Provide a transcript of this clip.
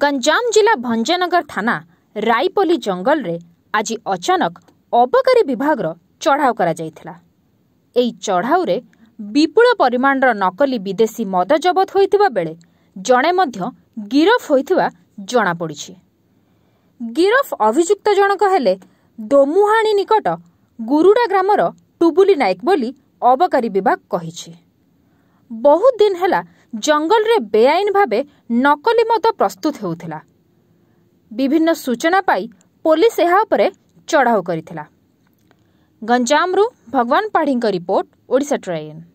ଗଞ୍ଜାମ ଜିଲ୍ଲା ଭଞ୍ଜନଗର ଥାନା ରାଇପଲ୍ଲୀ ଜଙ୍ଗଲରେ ଆଜି ଅଚାନକ ଅବକାରୀ ବିଭାଗର ଚଢ଼ାଉ କରାଯାଇଥିଲା ଏହି ଚଢ଼ାଉରେ ବିପୁଳ ପରିମାଣର ନକଲି ବିଦେଶୀ ମଦ ଜବତ ହୋଇଥିବା ବେଳେ ଜଣେ ମଧ୍ୟ ଗିରଫ ହୋଇଥିବା ଜଣାପଡ଼ିଛି ଗିରଫ ଅଭିଯୁକ୍ତ ଜଣକ ହେଲେ ଦୋମୁହାଣି ନିକଟ ଗୁରୁଡ଼ା ଗ୍ରାମର ଟୁବୁଲି ନାୟକ ବୋଲି ଅବକାରୀ ବିଭାଗ କହିଛି ବହୁତ ଦିନ ହେଲା ଜଙ୍ଗଲରେ ବେଆଇନ ଭାବେ ନକଲି ମଦ ପ୍ରସ୍ତୁତ ହେଉଥିଲା ବିଭିନ୍ନ ସୂଚନା ପାଇ ପୋଲିସ ଏହା ଉପରେ ଚଢ଼ାଉ କରିଥିଲା ଗଞ୍ଜାମରୁ ଭଗବାନ ପାଢ଼ୀଙ୍କ ରିପୋର୍ଟ ଓଡ଼ିଶା ଟ୍ରାଇନ୍